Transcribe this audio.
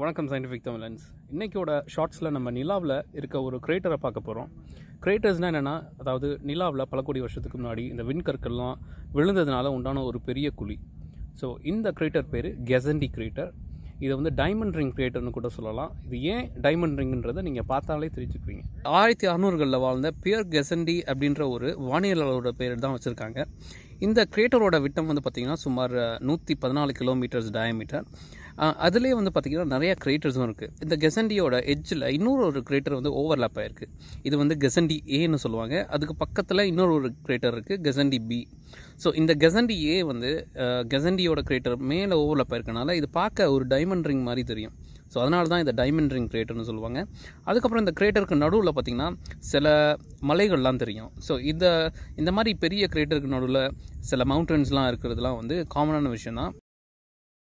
வணக்கம் சயின்டிஃபிக் தமிழன்ஸ் இன்றைக்கோட ஷார்ட்ஸில் நம்ம நிலாவில் இருக்க ஒரு கிரேட்டரை பார்க்க போகிறோம் கிரேட்டர்ஸ்னால் என்னென்னா அதாவது நிலாவில் பல கோடி வருஷத்துக்கு முன்னாடி இந்த விண்கற்கள்லாம் விழுந்ததுனால உண்டான ஒரு பெரிய குழி ஸோ இந்த கிரேட்டர் பேர் கெசண்டி கிரேட்டர் இதை வந்து டைமண்ட் ரிங் கிரேட்டர்னு கூட சொல்லலாம் இது ஏன் டைமண்ட் ரிங்குன்றதை நீங்கள் பார்த்தாலே தெரிஞ்சுக்குவீங்க ஆயிரத்தி அறநூறுகளில் வாழ்ந்த பியர் கெசண்டி அப்படின்ற ஒரு வானியலாளரோட பேர் தான் வச்சுருக்காங்க இந்த கிரேட்டரோட விட்டம் வந்து பார்த்திங்கன்னா சுமார் நூற்றி பதினாலு கிலோமீட்டர்ஸ் டயமீட்டர் அதுலேயே வந்து பார்த்திங்கன்னா நிறையா கிரேட்டர்ஸும் இருக்குது இந்த கெசண்டியோட எட்ஜில் இன்னொரு ஒரு கிரேட்டர் வந்து ஓவர்லாப் ஆகிருக்கு இது வந்து கெசண்டி ஏன்னு சொல்லுவாங்க அதுக்கு பக்கத்தில் இன்னொரு ஒரு கிரேட்டர் இருக்குது கெசண்டி பி ஸோ இந்த கெசண்டி ஏ வந்து கெசண்டியோட கிரேட்டர் மேலே ஓவர்லாப் ஆயிருக்கனால இது பார்க்க ஒரு டைமண்ட் ரிங் மாதிரி தெரியும் ஸோ அதனால தான் இந்த டைமண்ட் ரிங் கிரேட்டர்னு சொல்லுவாங்க அதுக்கப்புறம் இந்த கிரேட்டருக்கு நடுவில் பார்த்திங்கன்னா சில மலைகள்லாம் தெரியும் ஸோ இந்த இந்த மாதிரி பெரிய கிரேட்டருக்கு நடுவில் சில மவுண்டன்ஸ்லாம் இருக்கிறதுலாம் வந்து காமனான விஷயம் தான்